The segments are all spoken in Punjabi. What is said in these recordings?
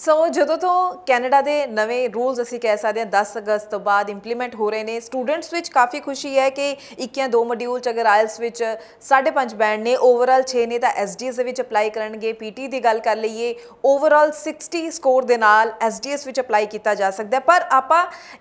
ਸੋ ਜਦੋਂ ਤੋਂ ਕੈਨੇਡਾ ਦੇ ਨਵੇਂ ਰੂਲਸ ਅਸੀਂ ਕਹਿ ਸਕਦੇ ਹਾਂ 10 ਅਗਸਤ ਤੋਂ ਬਾਅਦ ਇੰਪਲੀਮੈਂਟ ਹੋ ਰਹੇ ਨੇ ਸਟੂਡੈਂਟਸ ਵਿੱਚ ਕਾਫੀ ਖੁਸ਼ੀ ਹੈ ਕਿ ਇੱਕ ਜਾਂ ਦੋ ਮੋਡਿਊਲ ਚ ਅਗਰ ਆਇਲਸ ਵਿੱਚ 5.5 ਬੈਂਡ ਨੇ ਓਵਰਆਲ 6 ਨੇ ਤਾਂ ਐਸਡੀਐਸ ਦੇ ਵਿੱਚ ਅਪਲਾਈ ਕਰਨਗੇ ਪੀਟੀ ਦੀ ਗੱਲ ਕਰ ਲਈਏ ਓਵਰਆਲ 60 ਸਕੋਰ ਦੇ ਨਾਲ ਐਸਡੀਐਸ ਵਿੱਚ ਅਪਲਾਈ ਕੀਤਾ ਜਾ ਸਕਦਾ ਪਰ ਆਪਾਂ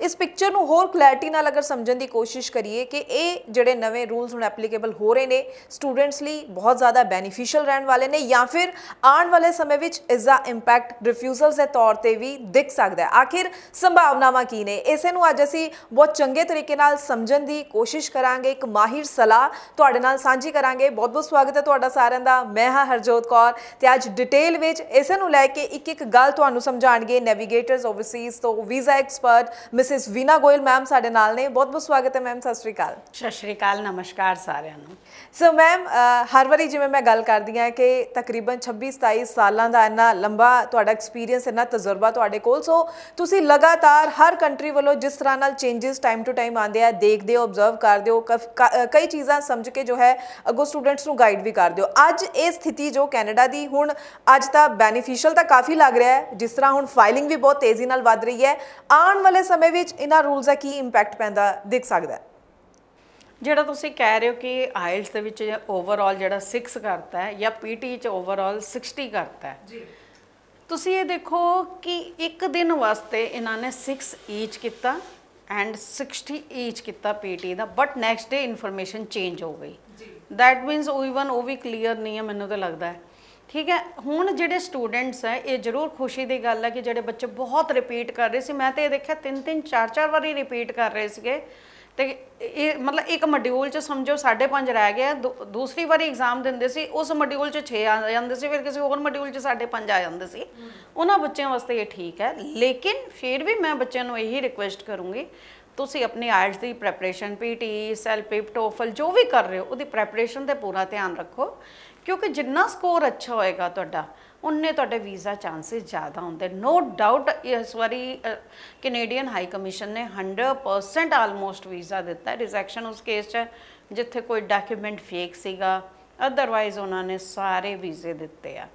ਇਸ ਪਿਕਚਰ ਨੂੰ ਹੋਰ ਕਲੈਰਿਟੀ ਨਾਲ ਅਗਰ ਸਮਝਣ ਦੀ ਕੋਸ਼ਿਸ਼ ਕਰੀਏ ਕਿ ਇਹ ਜਿਹੜੇ ਨਵੇਂ ਰੂਲਸ ਹੁਣ ਐਪਲੀਕੇਬਲ ਹੋ ਰਹੇ ਨੇ ਸਟੂਡੈਂਟਸ ਲਈ ਬਹੁਤ ਜ਼ਿਆਦਾ ਬੈਨੀਫੀਸ਼ੀਅਲ ਰਹਿਣ ਵਾਲੇ ਨੇ ਜਾਂ ਫਿਰ ਆਉਣ ਵਾਲੇ ਸਮੇਂ ਵਿੱਚ ਇਸ ਦਾ ਇੰਪੈਕਟ ਰਿਫਿਊਜ਼ਲ ਰਿਵਰਸਲਸ ਦੇ ਤੌਰ ਤੇ ਵੀ ਦਿਖ ਸਕਦਾ ਹੈ ਆਖਿਰ ਸੰਭਾਵਨਾਵਾਂ ਕੀ ਨੇ ਇਸੇ ਨੂੰ ਅੱਜ ਅਸੀਂ ਬਹੁਤ ਚੰਗੇ ਤਰੀਕੇ ਨਾਲ ਸਮਝਣ ਦੀ ਕੋਸ਼ਿਸ਼ ਕਰਾਂਗੇ ਇੱਕ ਮਾਹਿਰ ਸਲਾਹ ਤੁਹਾਡੇ ਨਾਲ ਸਾਂਝੀ ਕਰਾਂਗੇ ਬਹੁਤ ਬਹੁਤ ਸਵਾਗਤ ਹੈ ਤੁਹਾਡਾ ਸਾਰਿਆਂ ਦਾ ਮੈਂ ਹਾਂ ਹਰਜੋਤ ਕੌਰ ਤੇ ਅੱਜ ਡਿਟੇਲ ਵਿੱਚ ਇਸੇ ਨੂੰ ਲੈ ਕੇ ਇੱਕ ਇੱਕ ਗੱਲ ਤੁਹਾਨੂੰ ਸਮਝਾਣਗੇ ਨੈਵੀਗੇਟਰਸ ਓਵਰਸੀਜ਼ ਤੋਂ visa expert Mrs Veena Goyal ma'am ਸਾਡੇ ਨਾਲ ਨੇ ਬਹੁਤ ਬਹੁਤ ਸਵਾਗਤ ਹੈ ਮੈਮ ਸਤਿ ਸ਼੍ਰੀ ਅਕਾਲ ਸਤਿ ਸ਼੍ਰੀ ਅਕਾਲ ਨਮਸਕਾਰ ਸਾਰਿਆਂ ਨੂੰ ਸੋ ਮੈਮ ਹਰ ਵਾਰੀ ਜਿਵੇਂ ਮੈਂ ਗੱਲ ਕਰਦੀ ਆ ਕਿ ਤਕਰੀਬਨ 26 27 ਸਾਲਾਂ ਦਾ ਇੰਨਾ ਲੰਬਾ ਤੁਹਾਡਾ ਐਕਸਪੀਰੀਅੰਸ ਐਕਸਪੀਰੀਅੰਸ ਇੰਨਾ ਤਜਰਬਾ ਤੁਹਾਡੇ ਕੋਲ ਸੋ ਤੁਸੀਂ ਲਗਾਤਾਰ ਹਰ ਕੰਟਰੀ ਵੱਲੋਂ ਜਿਸ ਤਰ੍ਹਾਂ ਨਾਲ ਚੇਂजेस ਟਾਈਮ ਟੂ ਟਾਈਮ ਆਉਂਦੇ ਆ ਦੇਖਦੇ ਹੋ ਆਬਜ਼ਰਵ ਕਰਦੇ ਹੋ ਕਈ ਚੀਜ਼ਾਂ ਸਮਝ ਕੇ ਜੋ ਹੈ ਅਗੋ ਸਟੂਡੈਂਟਸ ਨੂੰ ਗਾਈਡ ਵੀ ਕਰਦੇ ਹੋ ਅੱਜ ਇਹ ਸਥਿਤੀ ਜੋ ਕੈਨੇਡਾ ਦੀ ਹੁਣ ਅੱਜ ਤਾਂ ਬੈਨੀਫੀਸ਼ੀਅਲ ਤਾਂ ਕਾਫੀ ਲੱਗ ਰਿਹਾ ਹੈ ਜਿਸ ਤਰ੍ਹਾਂ ਹੁਣ ਫਾਈਲਿੰਗ ਵੀ ਬਹੁਤ ਤੇਜ਼ੀ ਨਾਲ ਵਧ ਰਹੀ ਹੈ ਆਉਣ ਵਾਲੇ ਸਮੇਂ ਵਿੱਚ ਇਹਨਾਂ ਰੂਲਸ ਦਾ ਕੀ ਇੰਪੈਕਟ ਪੈਂਦਾ ਦਿਖ ਸਕਦਾ ਜਿਹੜਾ ਤੁਸੀਂ ਕਹਿ ਰਹੇ ਹੋ ਕਿ ਆਇਲਸ ਦੇ ਵਿੱਚ ਓਵਰਆਲ ਜਿਹੜਾ 6 ਕਰਤਾ ਹੈ ਜਾਂ ਪੀਟੀ ਚ ਓਵਰਆਲ 60 ਕਰਤਾ ਹੈ ਜੀ ਤੁਸੀਂ ਇਹ ਦੇਖੋ ਕਿ ਇੱਕ ਦਿਨ ਵਾਸਤੇ ਇਹਨਾਂ ਨੇ 6 ਈਚ ਕੀਤਾ ਐਂਡ 60 ਈਚ ਕੀਤਾ ਪੀਟੀ ਦਾ but next day information change ਹੋ ਗਈ ਜੀ ਦੈਟ ਮੀਨਸ ਉਹ ਇਵਨ ਉਹ ਵੀ ਕਲੀਅਰ ਨਹੀਂ ਹੈ ਮੈਨੂੰ ਤਾਂ ਲੱਗਦਾ ਹੈ ਠੀਕ ਹੈ ਹੁਣ ਜਿਹੜੇ ਸਟੂਡੈਂਟਸ ਹੈ ਇਹ ਜ਼ਰੂਰ ਖੁਸ਼ੀ ਦੀ ਗੱਲ ਹੈ ਕਿ ਜਿਹੜੇ ਬੱਚੇ ਬਹੁਤ ਰਿਪੀਟ ਕਰ ਰਹੇ ਸੀ ਮੈਂ ਤਾਂ ਇਹ ਦੇਖਿਆ ਤਿੰਨ ਤਿੰਨ ਚਾਰ ਚਾਰ ਵਾਰੀ ਰਿਪੀਟ ਕਰ ਰਹੇ ਸੀਗੇ ਤੇ ਇਹ ਮਤਲਬ ਇੱਕ ਮੋਡਿਊਲ ਚ ਸਮਝੋ 5.5 ਰਹਿ ਗਿਆ ਦੂਸਰੀ ਵਾਰੀ ਐਗਜ਼ਾਮ ਦਿੰਦੇ ਸੀ ਉਸ ਮੋਡਿਊਲ ਚ 6 ਆ ਜਾਂਦੇ ਸੀ ਫਿਰ ਕਿਸੇ ਹੋਰ ਮੋਡਿਊਲ ਚ 5.5 ਆ ਜਾਂਦੇ ਸੀ ਉਹਨਾਂ ਬੱਚਿਆਂ ਵਾਸਤੇ ਇਹ ਠੀਕ ਹੈ ਲੇਕਿਨ ਫਿਰ ਵੀ ਮੈਂ ਬੱਚਿਆਂ ਨੂੰ ਇਹੀ ਰਿਕੁਐਸਟ ਕਰੂੰਗੀ ਤੁਸੀਂ ਆਪਣੀ ਆਇਲਸ ਦੀ preparation PT CELPIP TOEFL ਜੋ ਵੀ ਕਰ ਰਹੇ ਹੋ ਉਹਦੀ ਪ੍ਰੈਪਰੇਸ਼ਨ ਤੇ ਪੂਰਾ ਧਿਆਨ ਰੱਖੋ ਕਿਉਂਕਿ ਜਿੰਨਾ ਸਕੋਰ ਅੱਛਾ ਹੋਏਗਾ ਤੁਹਾਡਾ ਉਨੇ ਤੁਹਾਡੇ ਵੀਜ਼ਾ ਚਾਂਸਸ ਜ਼ਿਆਦਾ ਹੁੰਦੇ ਨੋ ਡਾਊਟ ਇਸ ਵਾਰੀ ਕੈਨੇਡੀਅਨ ਹਾਈ ਕਮਿਸ਼ਨ ਨੇ 100% ਆਲਮੋਸਟ ਵੀਜ਼ਾ ਦਿੱਤਾ ਰਿਜੈਕਸ਼ਨ ਉਸ ਕੇਸ 'ਚ ਜਿੱਥੇ ਕੋਈ ਡਾਕੂਮੈਂਟ ਫੇਕ ਸੀਗਾ ਅਦਰਵਾਈਜ਼ ਉਹਨਾਂ ਨੇ ਸਾਰੇ ਵੀਜ਼ੇ ਦਿੱਤੇ ਆ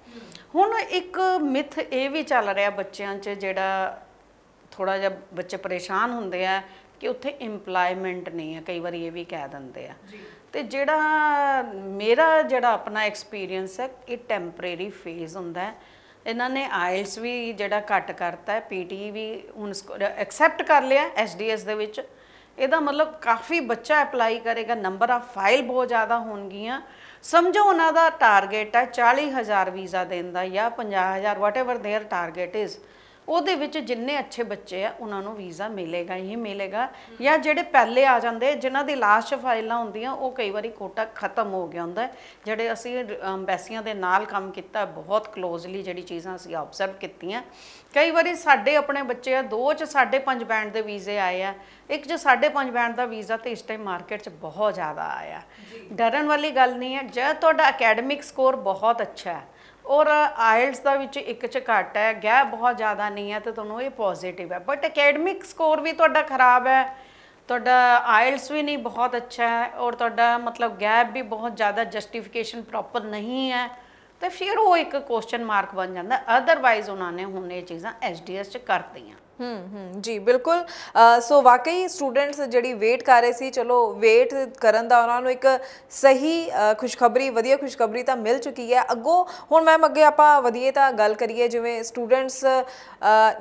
ਹੁਣ ਇੱਕ ਮਿਥ ਇਹ ਵੀ ਚੱਲ ਰਿਹਾ ਬੱਚਿਆਂ 'ਚ ਜਿਹੜਾ ਥੋੜਾ ਜਿਹਾ ਬੱਚੇ ਪਰੇਸ਼ਾਨ ਹੁੰਦੇ ਆ ਕਿ ਉੱਥੇ EMPLOYMENT ਨਹੀਂ ਹੈ ਕਈ ਵਾਰੀ ਇਹ ਵੀ ਕਹਿ ਦਿੰਦੇ ਆ ਤੇ ਜਿਹੜਾ ਮੇਰਾ ਜਿਹੜਾ ਆਪਣਾ ਐਕਸਪੀਰੀਅੰਸ ਹੈ ਇਹ ਟੈਂਪਰੇਰੀ ਫੇਜ਼ ਹੁੰਦਾ ਹੈ ਇਹਨਾਂ ਨੇ ਆਇਲਸ ਵੀ ਜਿਹੜਾ ਘੱਟ ਕਰਤਾ ਹੈ ਪੀਟੀ e ਵੀ ਹੁਣ ਐਕਸੈਪਟ ਕਰ ਲਿਆ ਐਸਡੀਐਸ ਦੇ ਵਿੱਚ ਇਹਦਾ ਮਤਲਬ ਕਾਫੀ ਬੱਚਾ ਅਪਲਾਈ ਕਰੇਗਾ ਨੰਬਰ ਆਫ ਫਾਈਲ ਬਹੁਤ ਜ਼ਿਆਦਾ ਹੋਣਗੀਆਂ ਸਮਝੋ ਉਹਨਾਂ ਦਾ ਟਾਰਗੇਟ ਹੈ 40000 ਵੀਜ਼ਾ ਦੇਣ ਦਾ ਜਾਂ 50000 ਵਾਟਐਵਰ देयर ਟਾਰਗੇਟ ਇਜ਼ ਉਹਦੇ ਵਿੱਚ ਜਿੰਨੇ ਅੱਛੇ ਬੱਚੇ ਆ ਉਹਨਾਂ ਨੂੰ ਵੀਜ਼ਾ ਮਿਲੇਗਾ ਹੀ ਮਿਲੇਗਾ ਜਾਂ ਜਿਹੜੇ ਪਹਿਲੇ ਆ ਜਾਂਦੇ ਜਿਨ੍ਹਾਂ ਦੀ ਲਾਸਟ ਫਾਈਲਾਂ ਹੁੰਦੀਆਂ ਉਹ ਕਈ ਵਾਰੀ ਕੋਟਾ ਖਤਮ ਹੋ ਗਿਆ ਹੁੰਦਾ ਜਿਹੜੇ ਅਸੀਂ ਐਮਬੈਸੀਆਂ ਦੇ ਨਾਲ ਕੰਮ ਕੀਤਾ ਬਹੁਤ ਕਲੋਜ਼ਲੀ ਜਿਹੜੀ ਚੀਜ਼ਾਂ ਅਸੀਂ ਆਬਜ਼ਰਵ ਕੀਤੀਆਂ ਕਈ ਵਾਰੀ ਸਾਡੇ ਆਪਣੇ ਬੱਚੇ ਆ ਦੋ ਚ 5.5 ਬੈਂਡ ਦੇ ਵੀਜ਼ੇ ਆਏ ਆ ਇੱਕ ਸਾਡੇ 5.5 ਬੈਂਡ ਦਾ ਵੀਜ਼ਾ ਤੇ ਇਸ ਟਾਈਮ ਮਾਰਕੀਟ 'ਚ ਬਹੁਤ ਜ਼ਿਆਦਾ ਆਇਆ ਡਰਨ ਵਾਲੀ ਗੱਲ ਨਹੀਂ ਹੈ ਜੇ ਤੁਹਾਡਾ ਅਕੈਡਮਿਕ ਸਕੋਰ ਬਹੁਤ ਅੱਛਾ ਹੈ ਔਰ ਆਇਲਸ ਦਾ ਵਿੱਚ ਇੱਕ ਚ ਘਟ ਹੈ ਗੈਪ ਬਹੁਤ ਜ਼ਿਆਦਾ ਨਹੀਂ ਹੈ ਤੇ ਤੁਹਾਨੂੰ ਇਹ ਪੋਜ਼ਿਟਿਵ ਹੈ ਬਟ ਅਕੈਡਮਿਕ ਸਕੋਰ ਵੀ ਤੁਹਾਡਾ ਖਰਾਬ ਹੈ ਤੁਹਾਡਾ ਆਇਲਸ ਵੀ ਨਹੀਂ ਬਹੁਤ ਅੱਛਾ ਹੈ ਔਰ ਤੁਹਾਡਾ ਮਤਲਬ ਗੈਪ ਵੀ ਬਹੁਤ ਜ਼ਿਆਦਾ ਜਸਟੀਫਿਕੇਸ਼ਨ ਪ੍ਰੋਪਰ ਨਹੀਂ ਹੈ ਤੇ ਫਿਰ ਉਹ ਇੱਕ ਕੁਐਸਚਨ ਮਾਰਕ ਬਣ ਜਾਂਦਾ ਅਦਰਵਾਈਜ਼ ਉਹਨਾਂ ਨੇ ਹੁਣ ਇਹ ਚੀਜ਼ਾਂ ਐਸਡੀਐਸ ਚ ਕਰਤੀਆਂ ਹੂੰ ਜੀ ਬਿਲਕੁਲ ਸੋ ਵਾਕਈ ਸਟੂਡੈਂਟਸ ਜਿਹੜੀ ਵੇਟ ਕਰ ਰਹੇ ਸੀ ਚਲੋ ਵੇਟ ਕਰਨ ਦਾ ਉਹਨਾਂ ਨੂੰ ਇੱਕ ਸਹੀ ਖੁਸ਼ਖਬਰੀ ਵਧੀਆ ਖੁਸ਼ਖਬਰੀ ਤਾਂ ਮਿਲ ਚੁੱਕੀ ਹੈ ਅੱਗੋ ਹੁਣ ਮੈਮ ਅੱਗੇ ਆਪਾਂ ਵਧੀਆ ਤਾਂ ਗੱਲ ਕਰੀਏ ਜਿਵੇਂ ਸਟੂਡੈਂਟਸ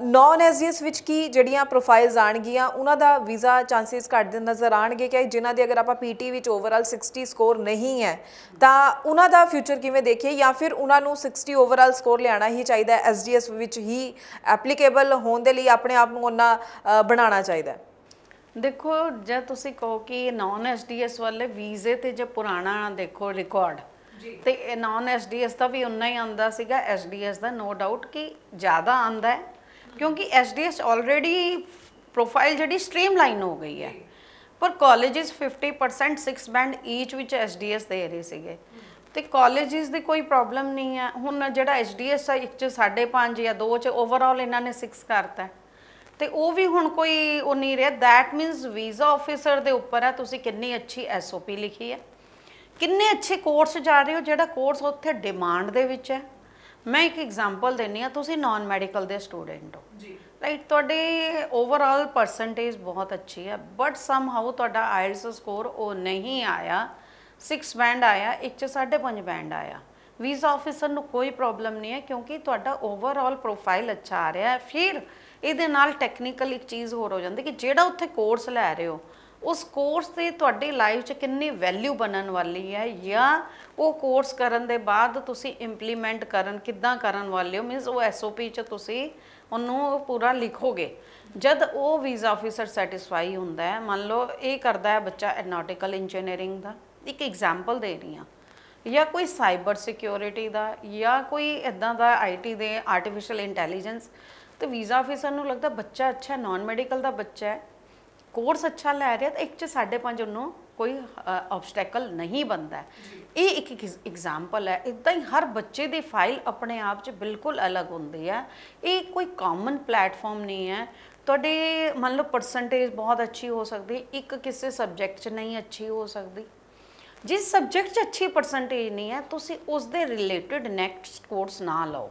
ਨਾਨ ਐਸਜੀਐਸ ਵਿੱਚ ਕੀ ਜਿਹੜੀਆਂ ਪ੍ਰੋਫਾਈਲਸ ਆਣਗੀਆਂ ਉਹਨਾਂ ਦਾ ਵੀਜ਼ਾ ਚਾਂਸਸ ਘਟਦੇ ਨਜ਼ਰ ਆਣਗੇ ਕਿ ਜਿਨ੍ਹਾਂ ਦੇ ਅਗਰ ਆਪਾਂ ਪੀਟੀ ਵਿੱਚ ਓਵਰਆਲ 60 ਸਕੋਰ ਨਹੀਂ ਹੈ ਤਾਂ ਉਹਨਾਂ ਦਾ ਫਿਊਚਰ ਕਿਵੇਂ ਦੇਖੀਏ ਜਾਂ ਫਿਰ ਉਹਨਾਂ ਨੂੰ 60 ਓਵਰਆਲ ਸਕੋਰ ਲੈਣਾ ਹੀ ਚਾਹੀਦਾ ਐਸਜੀਐਸ ਵਿੱਚ ਹੀ ਐਪਲੀਕੇਬਲ ਹੋਣ ਦੇ ਲਈ ਆਪਣੇ ਆਪ ਨੂੰ ਉਹਨਾਂ ਬਣਾਉਣਾ ਚਾਹੀਦਾ ਦੇਖੋ ਜੇ ਤੁਸੀਂ ਕਹੋ ਕਿ ਨਾਨ ਐਸਡੀਐਸ ਵਾਲੇ ਵੀਜ਼ੇ ਤੇ ਜੇ ਪੁਰਾਣਾ ਦੇਖੋ ਰਿਕਾਰਡ ਤੇ ਨਾਨ ਐਸਡੀਐਸ ਦਾ ਵੀ ਉਨਾ ਹੀ ਆਂਦਾ ਸੀਗਾ ਐਸਡੀਐਸ ਦਾ ਨੋ ਡਾਊਟ ਕਿ ਜ਼ਿਆਦਾ ਆਂਦਾ ਹੈ ਕਿਉਂਕਿ ਐਸਡੀਐਸ ਆਲਰੇਡੀ ਪ੍ਰੋਫਾਈਲ ਜਿਹੜੀ ਸਟ੍ਰੀਮਲਾਈਨ ਹੋ ਗਈ ਹੈ ਪਰ ਕਾਲਜਿਸ 50% 6 ਬੈਂਡ ਈਚ ਵਿੱਚ ਐਸਡੀਐਸ ਦੇ ਰਹੇ ਸੀਗੇ ਤੇ ਕਾਲਜਿਸ ਦੀ ਕੋਈ ਪ੍ਰੋਬਲਮ ਨਹੀਂ ਹੈ ਹੁਣ ਜਿਹੜਾ ਐਸਡੀਐਸ ਆ ਇੱਕ ਚ 5.5 ਜਾਂ 2 ਚ ਓਵਰਆਲ ਇਹਨਾਂ ਨੇ 6 ਕਰਤਾ ਹੈ ਤੇ ਉਹ ਵੀ ਹੁਣ ਕੋਈ ਉਹ ਨਹੀਂ ਰਿਹਾ ਦੈਟ ਮੀਨਸ ਵੀਜ਼ਾ ਆਫੀਸਰ ਦੇ ਉੱਪਰ ਆ ਤੁਸੀਂ ਕਿੰਨੀ ਅੱਛੀ ਐਸਓਪੀ ਲਿਖੀ ਹੈ ਕਿੰਨੇ ਅੱਛੇ ਕੋਰਸ ਜਾ ਰਹੇ ਹੋ ਜਿਹੜਾ ਕੋਰਸ ਉੱਥੇ ਡਿਮਾਂਡ ਦੇ ਵਿੱਚ ਹੈ ਮੈਂ ਇੱਕ ਐਗਜ਼ਾਮਪਲ ਦਿੰਨੀ ਆ ਤੁਸੀਂ ਨਾਨ ਮੈਡੀਕਲ ਦੇ ਸਟੂਡੈਂਟ ਹੋ ਜੀ ਰਾਈਟ ਤੁਹਾਡੇ ਓਵਰਆਲ ਪਰਸੈਂਟੇਜ ਬਹੁਤ ਅੱਛੀ ਹੈ ਬਟ ਸਮ ਹਾਊ ਤੁਹਾਡਾ ਆਇਲਸ ਸਕੋਰ ਉਹ ਨਹੀਂ ਆਇਆ 6 ਬੈਂਡ ਆਇਆ ਇੱਕ ਚ 5.5 ਬੈਂਡ ਆਇਆ ਵੀਜ਼ਾ ਆਫੀਸਰ ਨੂੰ ਕੋਈ ਪ੍ਰੋਬਲਮ ਨਹੀਂ ਹੈ ਕਿਉਂਕਿ ਤੁਹਾਡਾ ਓਵਰਆਲ ਪ੍ਰੋਫਾਈਲ ਅੱਛਾ ਆ ਰਿਹਾ ਹੈ ਫਿਰ ਇਹਦੇ ਨਾਲ ਟੈਕਨੀਕਲ ਇੱਕ ਚੀਜ਼ ਹੋਰ ਹੋ ਜਾਂਦੀ ਕਿ ਜਿਹੜਾ ਉੱਥੇ ਕੋਰਸ ਲੈ ਰਹੇ ਹੋ ਉਸ ਕੋਰਸ ਤੇ ਤੁਹਾਡੀ ਲਾਈਫ 'ਚ ਕਿੰਨੀ ਵੈਲਿਊ ਬਣਨ ਵਾਲੀ ਹੈ ਜਾਂ ਉਹ ਕੋਰਸ ਕਰਨ ਦੇ ਬਾਅਦ ਤੁਸੀਂ ਇੰਪਲੀਮੈਂਟ ਕਰਨ ਕਿੱਦਾਂ ਕਰਨ ਵਾਲੇ ਹੋ ਮੀਨਸ ਉਹ ਐਸਓਪੀ 'ਚ ਤੁਸੀਂ ਉਹਨੂੰ ਪੂਰਾ ਲਿਖੋਗੇ ਜਦ ਉਹ ਵੀਜ਼ਾ ਆਫੀਸਰ ਸੈਟੀਸਫਾਈ ਹੁੰਦਾ ਹੈ ਮੰਨ ਲਓ ਇਹ ਕਰਦਾ ਹੈ ਬੱਚਾ ਐਰੋਨੌਟਿਕਲ ਇੰਜੀਨੀਅਰਿੰਗ ਦਾ ਇੱਕ ਐਗਜ਼ਾਮਪਲ ਦੇ ਰਹੀ ਹਾਂ ਜਾਂ ਕੋਈ ਸਾਈਬਰ ਸਿਕਿਉਰਿਟੀ ਦਾ ਜਾਂ ਕੋਈ ਇਦਾਂ ਦਾ ਆਈਟੀ ਦੇ ਆਰਟੀਫੀਸ਼ੀਅਲ ਇੰਟੈਲੀਜੈਂਸ ਤੇ ਵੀਜ਼ਾ ਆਫੀਸਰ ਨੂੰ ਲੱਗਦਾ ਬੱਚਾ ਅੱਛਾ ਨਾਨ ਮੈਡੀਕਲ ਦਾ ਬੱਚਾ ਹੈ ਕੋਰਸ ਅੱਛਾ ਲੈ ਰਿਹਾ ਤਾਂ ਇੱਕ ਚ 5.5 ਉਹਨੂੰ ਕੋਈ ਆਬਸਟੈਕਲ ਨਹੀਂ ਬਣਦਾ ਇਹ ਇੱਕ ਐਗਜ਼ਾਮਪਲ ਹੈ ਇਦਾਂ ਹੀ ਹਰ ਬੱਚੇ ਦੀ ਫਾਈਲ ਆਪਣੇ ਆਪ 'ਚ ਬਿਲਕੁਲ ਅਲੱਗ ਹੁੰਦੀ ਹੈ ਇਹ ਕੋਈ ਕਾਮਨ ਪਲੇਟਫਾਰਮ ਨਹੀਂ ਹੈ ਤੁਹਾਡੇ ਮੰਨ ਲਓ ਪਰਸੈਂਟੇਜ ਬਹੁਤ ਅੱਛੀ ਹੋ ਸਕਦੀ ਇੱਕ ਕਿਸੇ ਸਬਜੈਕਟ 'ਚ ਨਹੀਂ ਅੱਛੀ ਹੋ ਸਕਦੀ ਜਿਸ ਸਬਜੈਕਟ 'ਚ ਅੱਛੀ ਪਰਸੈਂਟੇਜ ਨਹੀਂ ਹੈ ਤੁਸੀਂ ਉਸ ਦੇ ਰਿਲੇਟਡ ਨੈਕਸਟ ਕੋਰਸ ਨਾ ਲਓ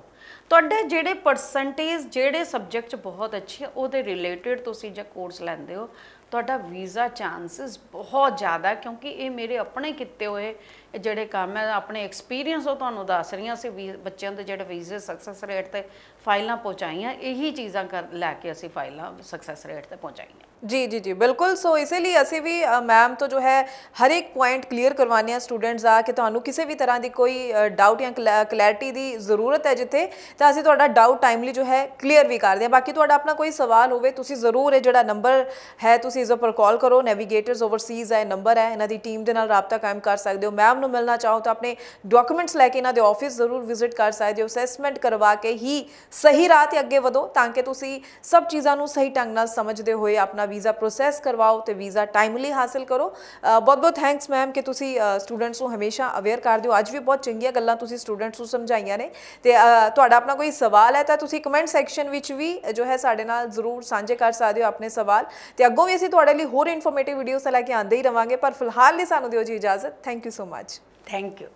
ਤੁਹਾਡੇ ਜਿਹੜੇ ਪਰਸੈਂਟੇਜ ਜਿਹੜੇ ਸਬਜੈਕਟ 'ਚ ਬਹੁਤ ਅੱਛੀ ਆ ਉਹਦੇ ਰਿਲੇਟਡ ਤੁਸੀਂ ਜੇ ਕੋਰਸ ਲੈਂਦੇ ਹੋ ਤੁਹਾਡਾ ਵੀਜ਼ਾ ਚਾਂਸਸ ਬਹੁਤ ਜ਼ਿਆਦਾ ਕਿਉਂਕਿ ਇਹ ਮੇਰੇ ਆਪਣੇ ਕਿਤੇ ਹੋਏ ਜਿਹੜੇ ਕੰਮ ਹੈ ਆਪਣੇ ਐਕਸਪੀਰੀਅੰਸ ਉਹ ਤੁਹਾਨੂੰ ਦੱਸ ਰਹੀਆਂ ਸੀ ਬੱਚਿਆਂ ਦੇ ਜਿਹੜੇ ਵੀਜ਼ੇ ਸਕਸੈਸ ਰੇਟ ਤੇ ਫਾਈਲਾਂ ਪਹੁੰਚਾਈਆਂ ਇਹੀ ਚੀਜ਼ਾਂ ਕਰ ਲੈ ਕੇ ਅਸੀਂ ਫਾਈਲਾਂ ਸਕਸੈਸ ਰੇਟ ਤੇ ਪਹੁੰਚਾਈਆਂ ਜੀ ਜੀ ਜੀ ਬਿਲਕੁਲ ਸੋ ਇਸੇ ਲਈ ਅਸੀਂ ਵੀ ਮੈਮ ਤੋਂ ਜੋ ਹੈ ਹਰ ਇੱਕ ਪੁਆਇੰਟ ਕਲੀਅਰ ਕਰਵਾਨੇ ਆ ਸਟੂਡੈਂਟਸ ਆ ਕਿ ਤੁਹਾਨੂੰ ਕਿਸੇ ਵੀ ਤਰ੍ਹਾਂ ਦੀ ਕੋਈ ਡਾਊਟ ਜਾਂ ਕਲੈਰਿਟੀ ਦੀ ਜ਼ਰੂਰਤ ਹੈ ਜਿੱਥੇ ਤਾਂ ਅਸੀਂ ਤੁਹਾਡਾ ਡਾਊਟ ਟਾਈਮਲੀ ਜੋ ਹੈ ਕਲੀਅਰ ਵੀ ਕਰਦੇ ਆ ਬਾਕੀ ਤੁਹਾਡਾ ਆਪਣਾ ਕੋਈ ਸਵਾਲ ਹੋਵੇ ਤੁਸੀਂ ਜ਼ਰੂਰ ਇਹ ਜਿਹੜਾ ਨੰਬਰ ਹੈ ਤੁਸੀਂ ਇਸ ਉੱਪਰ ਕਾਲ ਕਰੋ ਨੈਵੀਗੇਟਰਸ ਓਵਰਸੀਜ਼ ਹੈ ਨੰਬਰ ਹੈ ਇਹਨਾਂ ਦੀ ਟੀਮ ਦੇ ਨਾਲ ਰਾਬਤਾ ਕਾਇਮ ਕਰ ਸਕਦੇ ਹੋ ਮੈਮ ਨੂੰ ਮਿਲਣਾ ਚਾਹੋ ਤਾਂ ਆਪਣੇ ਡਾਕੂਮੈਂਟਸ ਲੈ ਕੇ ਇਹਨਾਂ ਦੇ ਆਫਿਸ ਜ਼ਰੂਰ ਵਿਜ਼ਿਟ ਕਰ ਸਕਦੇ ਹੋ ਅਸੈਸਮੈਂਟ ਕਰਵਾ ਕੇ ਹੀ ਸਹੀ ਰਾਹ ਤੇ ਅੱਗੇ ਵਧੋ ਤਾਂ ਕਿ ਤੁਸੀਂ ਸਭ ਚੀਜ਼ਾਂ ਨੂੰ ਸਹੀ ਢੰਗ ਨਾਲ ਸਮਝਦੇ ਹੋਏ ਆਪਣਾ ਵੀਜ਼ਾ ਪ੍ਰੋਸੈਸ ਕਰਵਾਓ ਤੇ ਵੀਜ਼ਾ ਟਾਈਮਲੀ ਹਾਸਲ ਕਰੋ ਬਹੁਤ ਬਹੁਤ ਥੈਂਕਸ ਮੈਮ ਕਿ ਤੁਸੀਂ ਸਟੂਡੈਂਟਸ ਨੂੰ ਹਮੇਸ਼ਾ ਅਵੇਅਰ ਕਰਦੇ ਹੋ ਅੱਜ ਵੀ ਬਹੁਤ ਚੰਗੀਆਂ ਗੱਲਾਂ ਤੁਸੀਂ ਸਟੂਡੈਂਟਸ ਨੂੰ ਸਮਝਾਈਆਂ ਨੇ ਤੇ ਤੁਹਾਡਾ ਆਪਣਾ ਕੋਈ ਸਵਾਲ ਹੈ ਤਾਂ ਤੁਸੀਂ ਕਮੈਂਟ ਸੈਕਸ਼ਨ ਵਿੱਚ ਵੀ ਜੋ ਹੈ ਸਾਡੇ ਨਾਲ ਜ਼ਰੂਰ ਸਾਂਝੇ ਕਰ ਸਕਦੇ ਹੋ ਆਪਣੇ ਸਵਾਲ ਤੇ ਅੱਗੋਂ ਵੀ ਅਸੀਂ ਤੁਹਾਡੇ ਲਈ ਹੋਰ ਇਨਫੋਰਮੇਟਿਵ ਵੀਡੀਓਸ ਲੈ ਕੇ ਆਂਦੇ ਹੀ ਰਵਾਂਗੇ ਪਰ ਫਿਲਹਾਲ ਲਈ ਸਾਨੂੰ ਦਿਓ ਜੀ ਇਜਾਜ਼ਤ thank you so much Thank you.